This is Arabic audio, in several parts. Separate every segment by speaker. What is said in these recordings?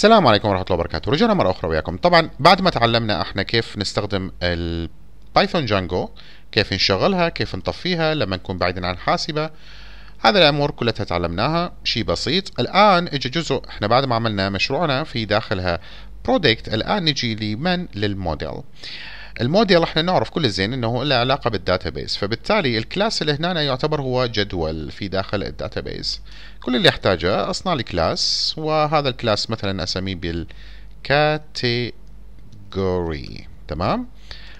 Speaker 1: السلام عليكم ورحمة الله وبركاته رجعنا مرة أخرى وياكم طبعا بعد ما تعلمنا احنا كيف نستخدم البايثون جانجو كيف نشغلها كيف نطفيها لما نكون بعيدا عن الحاسبة هذا الأمور كلها تعلمناها شيء بسيط الآن اجى جزء احنا بعد ما عملنا مشروعنا في داخلها برودكت الآن نجي لمن للموديل الموديل احنا نعرف كل الزين انه له علاقه بالداتابيس فبالتالي الكلاس اللي هنا يعتبر هو جدول في داخل الداتابيس كل اللي احتاجه اصنع لي كلاس وهذا الكلاس مثلا اسميه بالكاتيجوري تمام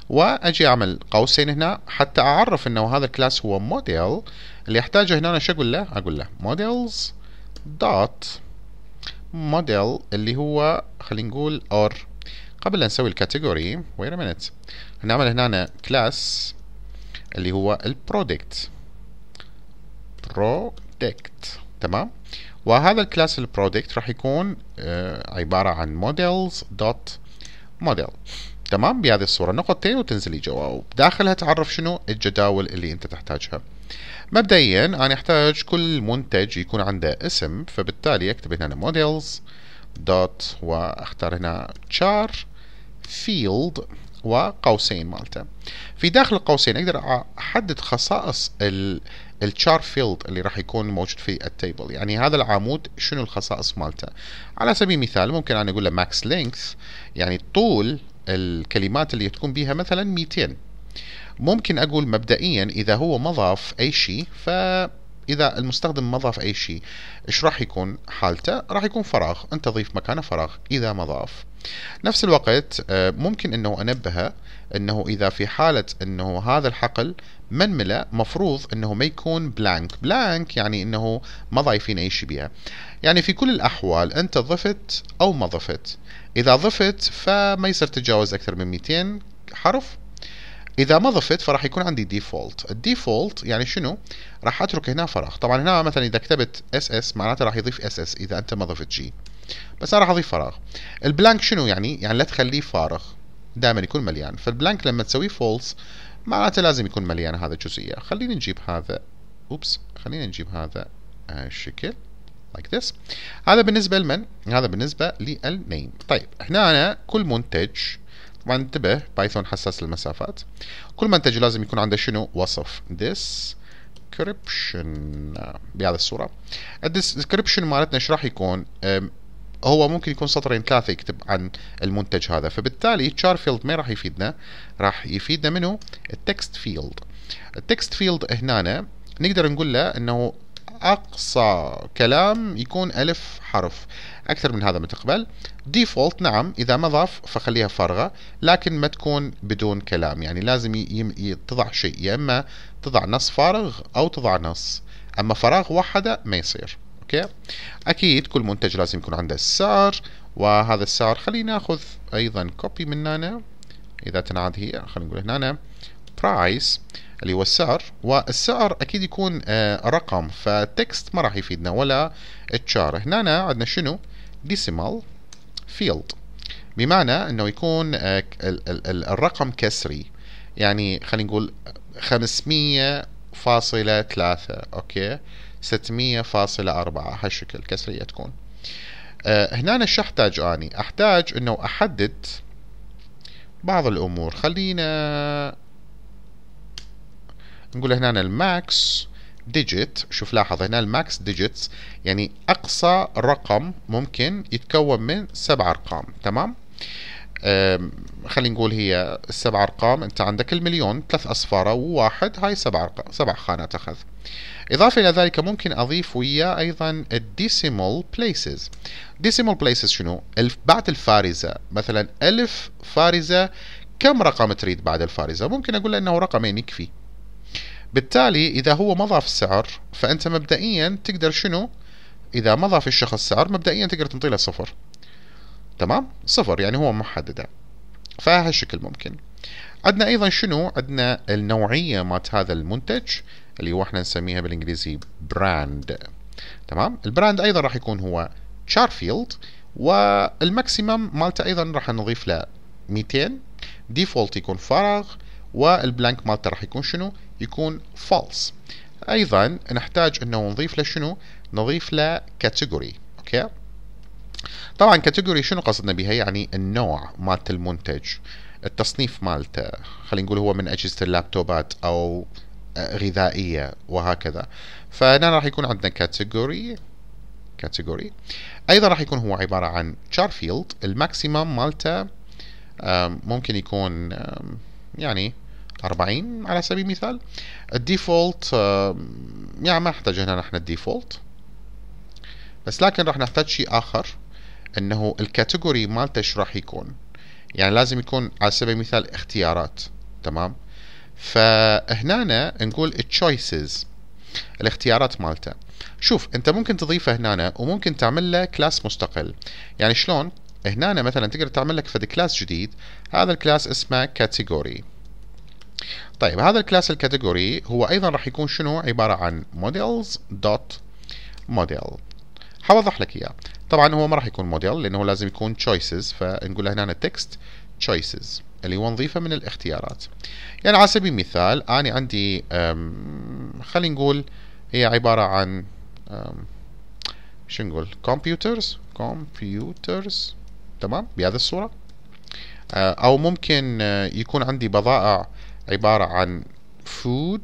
Speaker 1: واجي اعمل قوسين هنا حتى اعرف انه هذا الكلاس هو موديل اللي احتاجه هنا شو اقول له اقول له models دوت موديل اللي هو خلينا نقول or قبل أن نسوي الكاتيجوري وير مينت نعمل هنا كلاس اللي هو البرودكت برودكت تمام وهذا الكلاس البرودكت راح يكون آه، عبارة عن models dot model تمام بهذه الصورة نقطتين وتنزل جوا وداخلها داخلها تعرف شنو الجداول اللي انت تحتاجها مبدئيا انا احتاج كل منتج يكون عنده اسم فبالتالي اكتب هنا models dot واختار هنا char فيلد وقوسين مالته في داخل القوسين اقدر احدد خصائص الشار فيلد اللي راح يكون موجود في التيبل يعني هذا العمود شنو الخصائص مالته على سبيل المثال ممكن انا اقول له ماكس لينث يعني طول الكلمات اللي تكون بها مثلا 200 ممكن اقول مبدئيا اذا هو ما ضاف اي شيء ف إذا المستخدم ما ضاف أي شيء إيش راح يكون حالته؟ راح يكون فراغ أنت ضيف مكانه فراغ إذا ما ضاف نفس الوقت آه، ممكن أنه أنبهه أنه إذا في حالة أنه هذا الحقل من ملأ مفروض أنه ما يكون بلانك بلانك يعني أنه ما ضايفين أي شيء بها يعني في كل الأحوال أنت ضفت أو ما ضفت إذا ضفت فما يصير تتجاوز أكثر من 200 حرف اذا ما ضفت فراح يكون عندي ديفولت الديفولت يعني شنو راح اترك هنا فراغ طبعا هنا مثلا اذا كتبت اس اس معناته راح يضيف اس اس اذا انت ما ضفت جي بس انا راح اضيف فراغ البلانك شنو يعني يعني لا تخليه فارغ دائما يكون مليان فالبلانك لما تسويه فولس معناته لازم يكون مليان هذا الجزئيه خلينا نجيب هذا اوبس خلينا نجيب هذا الشكل آه، like this هذا بالنسبه لمن هذا بالنسبه للنيم طيب هنا أنا كل منتج طبعا انتبه بايثون حساس للمسافات كل منتج لازم يكون عنده شنو وصف this description بهذه الصورة الديسكربشن مالتنا ايش راح يكون هو ممكن يكون سطرين ثلاثة يكتب عن المنتج هذا فبالتالي تشار فيلد ما راح يفيدنا راح يفيدنا منه التكست فيلد التكست فيلد هنا نقدر نقول له انه أقصى كلام يكون ألف حرف أكثر من هذا ما تقبل ديفولت نعم إذا ما ضاف فخليها فارغة لكن ما تكون بدون كلام يعني لازم يم... تضع شيء يا إما تضع نص فارغ أو تضع نص أما فراغ وحدة ما يصير أوكي أكيد كل منتج لازم يكون عنده السعر وهذا السعر خلينا ناخذ أيضا كوبي من هنا إذا تنعاد هي خلينا نقول هنا برايس اللي هو السعر والسعر اكيد يكون آه، رقم فتكست ما راح يفيدنا ولا تشار هنا عندنا شنو ديسيمال فيلد بمعنى انه يكون آه، الرقم كسري يعني خلينا نقول 500.3 فاصلة ثلاثة اوكي 600.4 فاصلة أربعة هالشكل كسرية تكون آه، هنا شو احتاج اني احتاج انه احدد بعض الامور خلينا نقول هنا الماكس ديجيت شوف لاحظ هنا الماكس ديجيتس يعني أقصى رقم ممكن يتكون من سبع أرقام تمام خلينا نقول هي السبع أرقام أنت عندك المليون ثلاث اصفار وواحد هاي سبع ارقام سبع خانات أخذ إضافة إلى ذلك ممكن أضيف وياه أيضا الديسيمال بليسز ديسيمال بليسز شنو؟ الف بعد الفارزة مثلا ألف فارزة كم رقم تريد بعد الفارزة؟ ممكن أقول له أنه رقمين يكفي بالتالي إذا هو ما ضاف السعر فأنت مبدئيا تقدر شنو إذا ما ضاف الشخص سعر مبدئيا تقدر تنطي له صفر تمام صفر يعني هو محددة فهالشكل ممكن عندنا أيضا شنو عندنا النوعية مات هذا المنتج اللي هو احنا نسميها بالإنجليزي براند تمام البراند أيضا راح يكون هو تشارفيلد والماكسيمم مالته أيضا راح نضيف له 200 ديفولت يكون فراغ والبلانك مالته راح يكون شنو يكون false ايضا نحتاج انه نضيف له شنو نضيف له category اوكي طبعا كاتيجوري شنو قصدنا بها يعني النوع مالت المنتج التصنيف مالته خلينا نقول هو من اجهزه اللابتوبات او آه، غذائيه وهكذا فهنا راح يكون عندنا كاتيجوري كاتيجوري ايضا راح يكون هو عباره عن شار فيلد الماكسيمم مالته ممكن يكون يعني 40 على سبيل المثال الديفولت آه، يعني ما نحتاج هنا نحن الديفولت بس لكن راح نحتاج شيء اخر انه الكاتيجوري مالته ايش راح يكون يعني لازم يكون على سبيل المثال اختيارات تمام فهنا نقول التشويسز الاختيارات مالته شوف انت ممكن تضيفه هنا وممكن تعمل له كلاس مستقل يعني شلون هنا مثلا تقدر تعمل لك فد كلاس جديد هذا الكلاس اسمه كاتيجوري طيب هذا الكلاس الكاتيجوري هو ايضا راح يكون شنو عباره عن models dot model حوضح لك اياه طبعا هو ما راح يكون موديل لانه لازم يكون choices فنقول له هنا text choices اللي هو نظيفه من الاختيارات يعني على سبيل المثال انا عندي خلينا نقول هي عباره عن شو نقول كمبيوترز كمبيوترز تمام بهذه الصوره او ممكن آه، يكون عندي بضائع عبارة عن food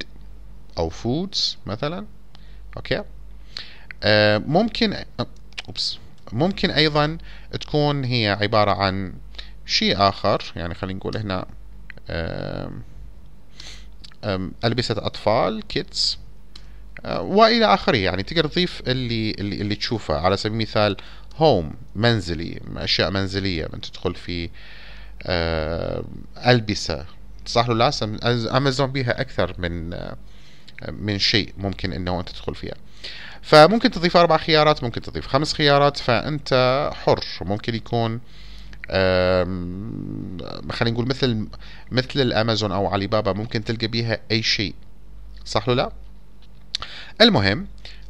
Speaker 1: أو foods مثلا أوكي آه ممكن أوبس ممكن أيضا تكون هي عبارة عن شيء آخر يعني خلينا نقول هنا ألبسة أطفال kids آه، والى اخره يعني تقدر تضيف اللي اللي, اللي تشوفه على سبيل المثال هوم منزلي اشياء منزليه من تدخل في آه، ألبسه صح ولا لا امازون بيها اكثر من من شيء ممكن انه انت تدخل فيها فممكن تضيف اربع خيارات ممكن تضيف خمس خيارات فانت حر ممكن يكون خلينا نقول مثل مثل الامازون او علي بابا ممكن تلقى بيها اي شيء صح ولا لا المهم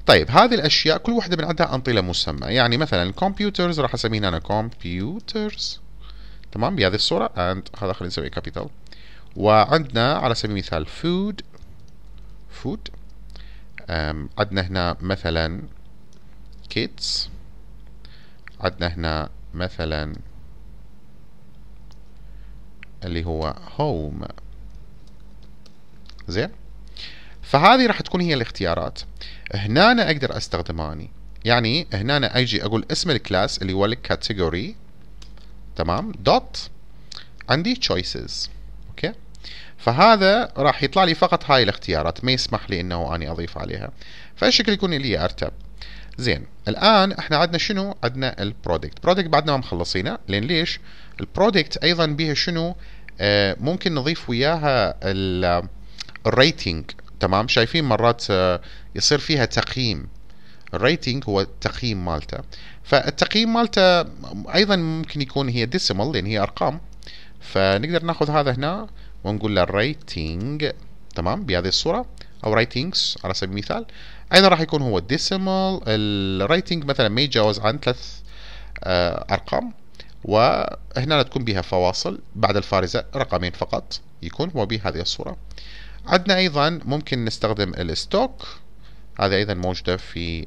Speaker 1: طيب هذه الاشياء كل واحده من عندها انطله مسمى يعني مثلا الكمبيوترز راح اسميها انا كمبيوترز تمام بهذه الصوره اند هذا خلينا نسوي كابيتال وعندنا على سبيل المثال food food عندنا هنا مثلا kids عندنا هنا مثلا اللي هو home زين فهذه راح تكون هي الاختيارات هنا أنا أقدر أستخدمها أني يعني هنا أنا أجي أقول اسم الكلاس اللي هو الكاتيجوري تمام دوت عندي choices اوكي فهذا راح يطلع لي فقط هاي الاختيارات ما يسمح لي انه اني اضيف عليها فالشكل يكون لي ارتب زين الان احنا عندنا شنو عندنا البرودكت برودكت بعدنا ما مخلصينه لان ليش البرودكت ايضا بيها شنو آه ممكن نضيف وياها الريتنج تمام شايفين مرات آه يصير فيها تقييم الريتنج هو التقييم مالته فالتقييم مالته ايضا ممكن يكون هي ديسيمال لان هي ارقام فنقدر ناخذ هذا هنا ونقول له رايتنج تمام بهذه الصورة أو رايتنجز على سبيل المثال أيضا راح يكون هو decimal الريتنج مثلا ما يتجاوز عن ثلاث آه، أرقام وهنا تكون بها فواصل بعد الفارزة رقمين فقط يكون هو بهذه الصورة عندنا أيضا ممكن نستخدم الستوك هذا أيضا موجودة في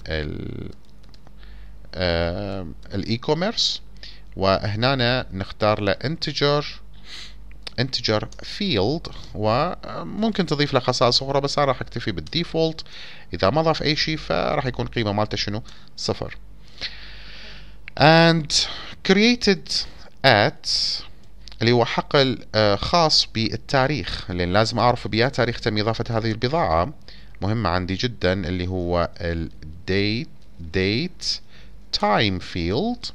Speaker 1: الاي آه، كوميرس وهنا نختار له انتجر integer field وممكن تضيف له خصائص اخرى بس انا راح اكتفي بالديفولت اذا ما ضاف اي شيء فراح يكون قيمه مالته شنو صفر and created at اللي هو حقل آه، خاص بالتاريخ لان لازم اعرف بيا تاريخ تم اضافه هذه البضاعه مهمه عندي جدا اللي هو الديت date time field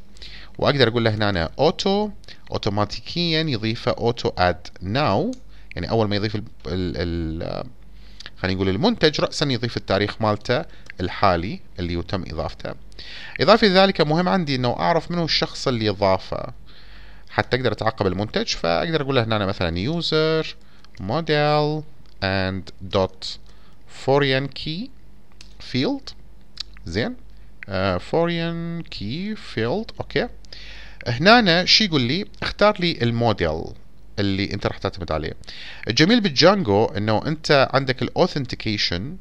Speaker 1: واقدر اقول له هنا أنا اوتو اوتوماتيكيا يضيفه اوتو اد ناو يعني اول ما يضيف ال خلينا نقول المنتج رأسا يضيف التاريخ مالته الحالي اللي تم إضافته إضافة لذلك مهم عندي أنه أعرف من هو الشخص اللي ضافه حتى أقدر أتعقب المنتج فأقدر أقول له هنا مثلا يوزر موديل اند دوت فورين كي فيلد زين فورين كي فيلد أوكي هنا شو يقول لي اختار لي الموديل اللي انت راح تعتمد عليه الجميل بالجانجو انه انت عندك الاوثنتيكيشن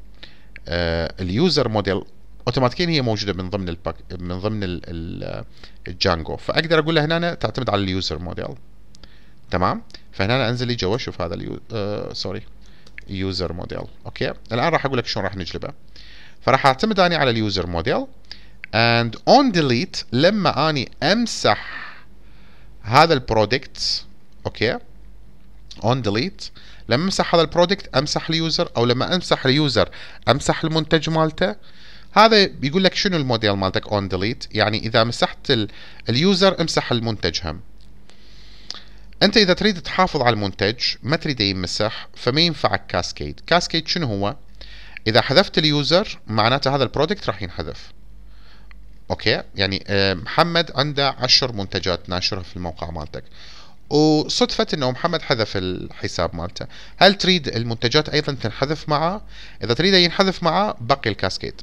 Speaker 1: آه، اليوزر موديل اوتوماتيكيا هي موجوده من ضمن الباك من ضمن الجانجو فاقدر اقول له هنا تعتمد على اليوزر موديل تمام فهنا أنا انزل لي جوا شوف هذا اليو... آه... سوري يوزر موديل اوكي الان راح اقول لك شلون راح نجلبه فراح اعتمد اني على اليوزر موديل and on delete لما اني امسح هذا البرودكت اوكي on delete لما امسح هذا البرودكت امسح اليوزر او لما امسح اليوزر امسح المنتج مالته هذا بيقول لك شنو الموديل مالتك on delete يعني اذا مسحت اليوزر امسح المنتج هم انت اذا تريد تحافظ على المنتج ما تريده يمسح فما ينفعك كاسكيد كاسكيد شنو هو اذا حذفت اليوزر معناته هذا البرودكت راح ينحذف اوكي يعني آه، محمد عنده عشر منتجات ناشرها في الموقع مالتك وصدفة انه محمد حذف الحساب مالته هل تريد المنتجات ايضا تنحذف معه اذا تريده ينحذف معه بقي الكاسكيد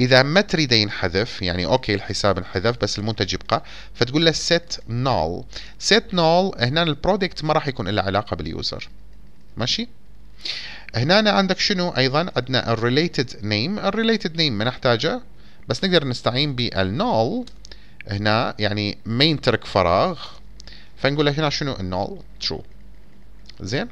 Speaker 1: اذا ما تريده ينحذف يعني اوكي الحساب انحذف بس المنتج يبقى فتقول له set null set null هنا البرودكت ما راح يكون له علاقه باليوزر ماشي هنا عندك شنو ايضا عندنا الريليتد نيم الريليتد نيم ما نحتاجه بس نقدر نستعين بالنول هنا يعني ما ينترك فراغ فنقول لك هنا شنو النول ترو زين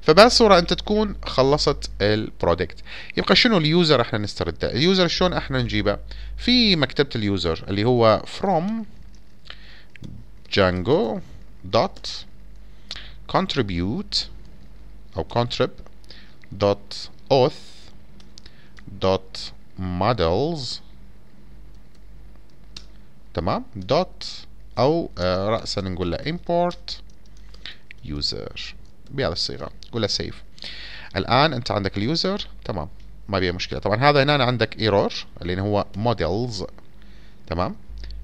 Speaker 1: فبهالصورة انت تكون خلصت البرودكت يبقى شنو اليوزر احنا نسترده اليوزر شلون احنا نجيبه في مكتبة اليوزر اللي هو from django dot contribute او contrib dot auth dot models تمام دوت او آه، رأسا نقول له امبورت يوزر بهذه الصيغة نقول له سيف الآن أنت عندك اليوزر تمام ما بيها مشكلة طبعا هذا هنا عندك ايرور اللي هو موديلز تمام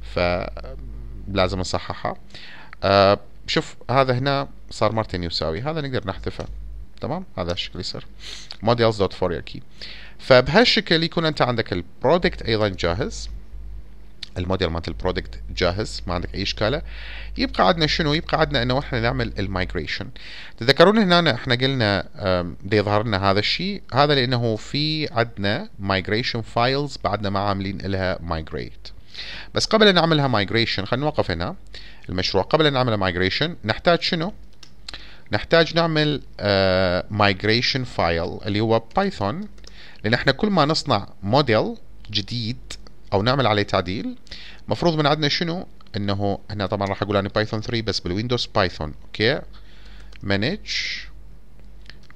Speaker 1: فلازم نصححها آه، شوف هذا هنا صار مرتين يساوي هذا نقدر نحذفه تمام هذا الشكل يصير كي فبهالشكل يكون أنت عندك البرودكت أيضا جاهز الموديل مالت البرودكت جاهز ما عندك اي اشكاله يبقى عندنا شنو يبقى عندنا انه احنا نعمل المايجريشن تذكرون هنا احنا قلنا يظهر لنا هذا الشيء هذا لانه في عندنا مايجريشن فايلز بعدنا ما عاملين لها مايجريت بس قبل ان نعملها مايجريشن خلينا نوقف هنا المشروع قبل ان نعمل مايجريشن نحتاج شنو نحتاج نعمل مايجريشن آه، فايل اللي هو بايثون لان احنا كل ما نصنع موديل جديد او نعمل عليه تعديل مفروض من عندنا شنو انه هنا طبعا راح اقول انا بايثون 3 بس بالويندوز بايثون اوكي مانج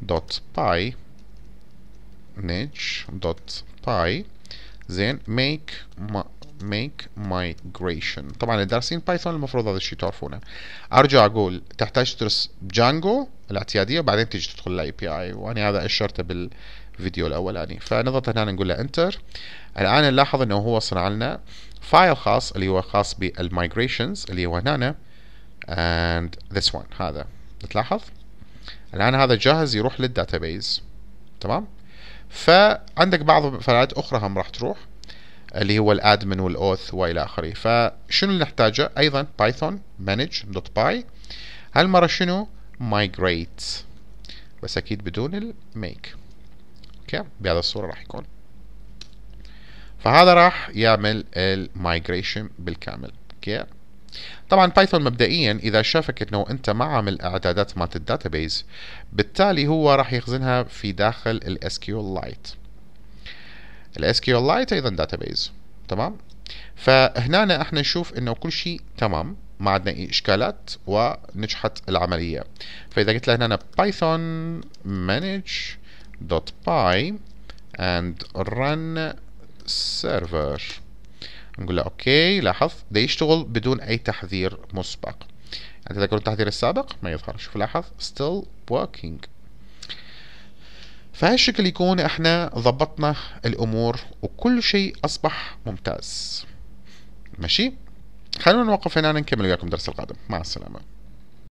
Speaker 1: دوت باي مانج دوت باي زين make make migration طبعا الدارسين بايثون المفروض هذا الشيء تعرفونه ارجع اقول تحتاج تدرس جانجو الاعتياديه وبعدين تيجي تدخل الاي بي اي وانا هذا اشرته بال الفيديو الاولاني يعني. فنضغط هنا نقول له انتر الان نلاحظ انه هو صنع لنا فايل خاص اللي هو خاص بالمايجريشنز اللي هو هنا and this one هذا تلاحظ الان هذا جاهز يروح للداتابيز تمام فعندك بعض فعاليات اخرى هم راح تروح اللي هو الادمن والاوث والى اخره فشنو اللي نحتاجه ايضا بايثون مانج دوت باي هالمره شنو migrate بس اكيد بدون الميك اوكي بهذا الصورة راح يكون فهذا راح يعمل المايجريشن بالكامل اوكي طبعا بايثون مبدئيا اذا شافك انه انت ما عامل اعدادات مالت الداتابيز بالتالي هو راح يخزنها في داخل الاس كيو لايت الاس كيو لايت ايضا داتابيز تمام فهنا احنا نشوف انه كل شيء تمام ما عندنا اي اشكالات ونجحت العمليه فاذا قلت له هنا بايثون مانج .py and run server نقول له اوكي لاحظ ده يشتغل بدون اي تحذير مسبق انت تذكر التحذير السابق ما يظهر شوف لاحظ still working فهالشكل يكون احنا ضبطنا الامور وكل شيء اصبح ممتاز ماشي خلونا نوقف هنا نكمل وياكم الدرس القادم مع السلامه